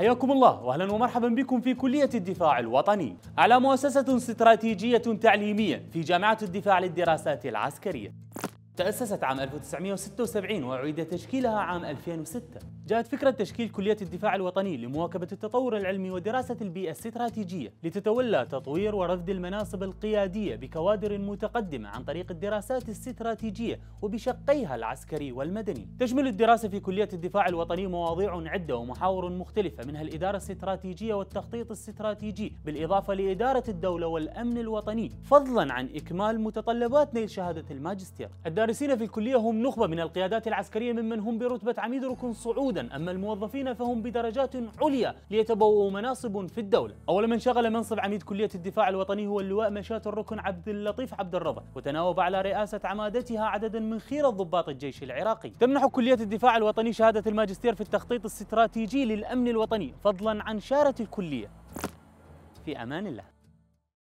حياكم الله واهلا ومرحبا بكم في كليه الدفاع الوطني. على مؤسسه استراتيجيه تعليميه في جامعه الدفاع للدراسات العسكريه تأسست عام 1976 وأعيد تشكيلها عام 2006 جاءت فكرة تشكيل كلية الدفاع الوطني لمواكبة التطور العلمي ودراسة البيئة الاستراتيجية لتتولى تطوير ورفد المناصب القيادية بكوادر متقدمة عن طريق الدراسات الاستراتيجية وبشقيها العسكري والمدني تشمل الدراسة في كلية الدفاع الوطني مواضيع عدة ومحاور مختلفة منها الإدارة الاستراتيجية والتخطيط الاستراتيجي بالإضافة لإدارة الدولة والأمن الوطني فضلا عن إكمال متطلبات نيل شهادة الماجستير الدارسين في الكلية هم نخبة من القيادات العسكرية ممن هم برتبة عميد ركن صعودا أما الموظفين فهم بدرجات عليا ليتبوأوا مناصب في الدولة أول من شغل منصب عميد كلية الدفاع الوطني هو اللواء مشاة الركن عبد اللطيف عبد الرضا وتناوب على رئاسة عمادتها عددا من خيرة ضباط الجيش العراقي تمنح كلية الدفاع الوطني شهادة الماجستير في التخطيط الاستراتيجي للأمن الوطني فضلا عن شارة الكلية في أمان الله